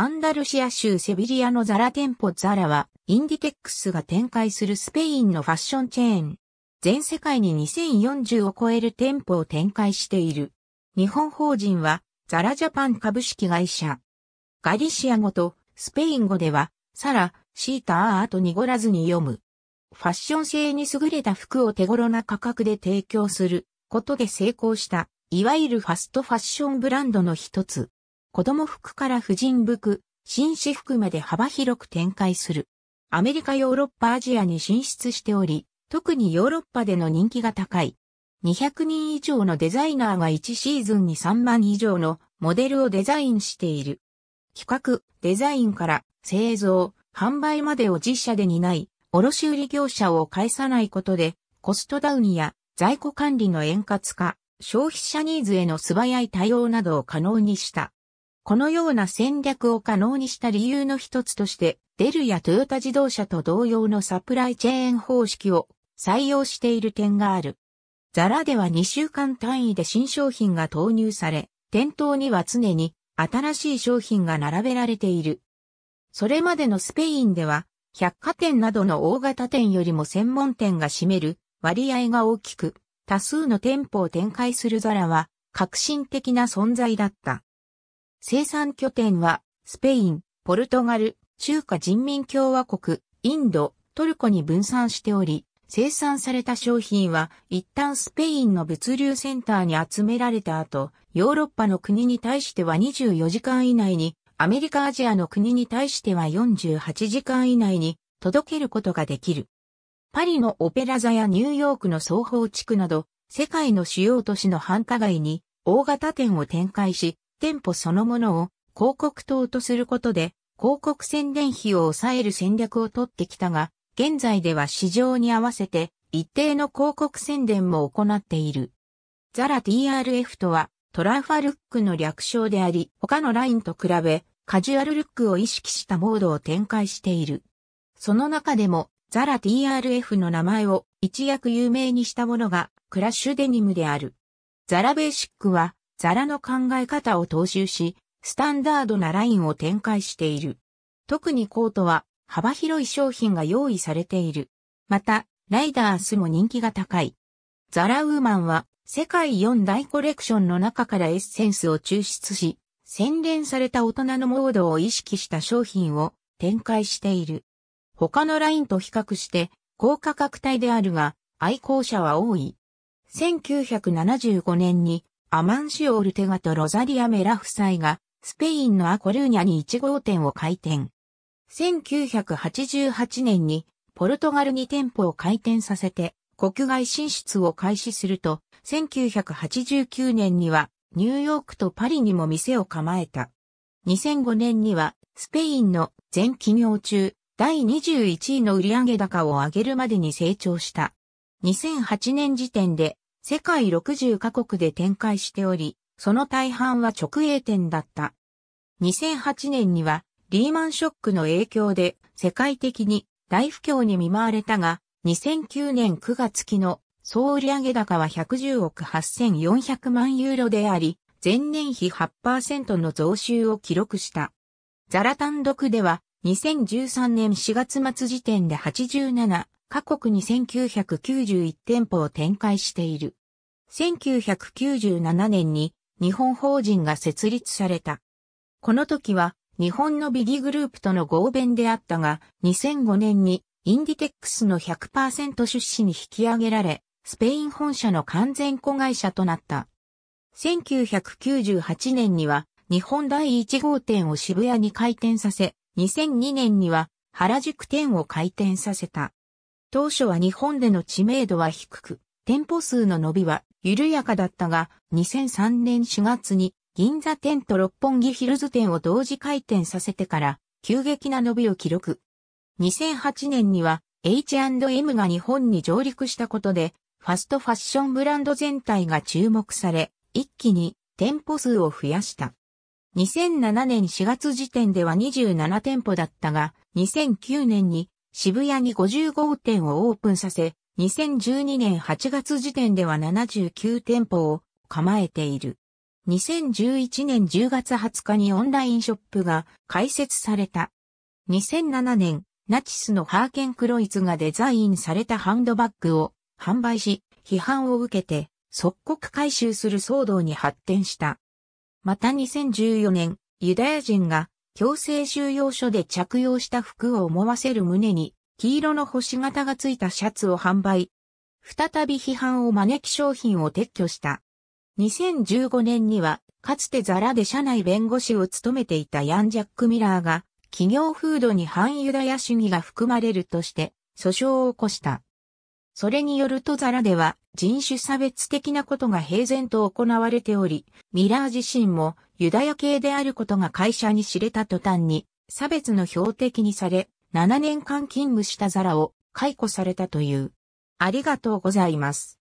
アンダルシア州セビリアのザラ店舗ザラは、インディテックスが展開するスペインのファッションチェーン。全世界に2040を超える店舗を展開している。日本法人は、ザラジャパン株式会社。ガリシア語とスペイン語では、サラ、シータアーと濁らずに読む。ファッション性に優れた服を手頃な価格で提供することで成功した、いわゆるファストファッションブランドの一つ。子供服から婦人服、紳士服まで幅広く展開する。アメリカヨーロッパアジアに進出しており、特にヨーロッパでの人気が高い。200人以上のデザイナーが1シーズンに3万以上のモデルをデザインしている。企画、デザインから製造、販売までを自社で担い、卸売業者を介さないことで、コストダウンや在庫管理の円滑化、消費者ニーズへの素早い対応などを可能にした。このような戦略を可能にした理由の一つとして、デルやトヨタ自動車と同様のサプライチェーン方式を採用している点がある。ザラでは2週間単位で新商品が投入され、店頭には常に新しい商品が並べられている。それまでのスペインでは、百貨店などの大型店よりも専門店が占める割合が大きく、多数の店舗を展開するザラは革新的な存在だった。生産拠点は、スペイン、ポルトガル、中華人民共和国、インド、トルコに分散しており、生産された商品は一旦スペインの物流センターに集められた後、ヨーロッパの国に対しては24時間以内に、アメリカアジアの国に対しては48時間以内に届けることができる。パリのオペラ座やニューヨークの双方地区など、世界の主要都市の繁華街に大型店を展開し、店舗そのものを広告塔とすることで、広告宣伝費を抑える戦略をとってきたが、現在では市場に合わせて一定の広告宣伝も行っている。ザラ TRF とはトラファルックの略称であり、他のラインと比べカジュアルルックを意識したモードを展開している。その中でもザラ TRF の名前を一躍有名にしたものがクラッシュデニムである。ザラベーシックはザラの考え方を踏襲し、スタンダードなラインを展開している。特にコートは幅広い商品が用意されている。また、ライダースも人気が高い。ザラウーマンは世界4大コレクションの中からエッセンスを抽出し、洗練された大人のモードを意識した商品を展開している。他のラインと比較して高価格帯であるが愛好者は多い。1975年にアマンシオ・オルテガとロザリア・メラ夫妻が、スペインのアコルーニャに1号店を開店。1988年に、ポルトガルに店舗を開店させて、国外進出を開始すると、1989年には、ニューヨークとパリにも店を構えた。2005年には、スペインの全企業中、第21位の売上高を上げるまでに成長した。2008年時点で世界60カ国で展開しており、その大半は直営店だった。2008年にはリーマンショックの影響で世界的に大不況に見舞われたが、2009年9月期の総売上高は110億8400万ユーロであり、前年比8%の増収を記録した。ザラ単独では2013年4月末時点で87各国に1991店舗を展開している。1997年に日本法人が設立された。この時は日本のビギグループとの合弁であったが、2005年にインディテックスの100%出資に引き上げられ、スペイン本社の完全子会社となった。1998年には日本第1号店を渋谷に開店させ、2002年には原宿店を開店させた。当初は日本での知名度は低く、店舗数の伸びは緩やかだったが、2003年4月に銀座店と六本木ヒルズ店を同時開店させてから急激な伸びを記録。2008年には H&M が日本に上陸したことで、ファストファッションブランド全体が注目され、一気に店舗数を増やした。2007年4月時点では27店舗だったが、2009年に渋谷に55店をオープンさせ、2012年8月時点では79店舗を構えている。2011年10月20日にオンラインショップが開設された。2007年、ナチスのハーケン・クロイツがデザインされたハンドバッグを販売し、批判を受けて即刻回収する騒動に発展した。また2014年、ユダヤ人が強制収容所で着用した服を思わせる胸に、黄色の星型がついたシャツを販売。再び批判を招き商品を撤去した。2015年には、かつてザラで社内弁護士を務めていたヤン・ジャック・ミラーが、企業風土に反ユダヤ主義が含まれるとして、訴訟を起こした。それによるとザラでは人種差別的なことが平然と行われており、ミラー自身もユダヤ系であることが会社に知れた途端に、差別の標的にされ、7年間勤務したザラを解雇されたという。ありがとうございます。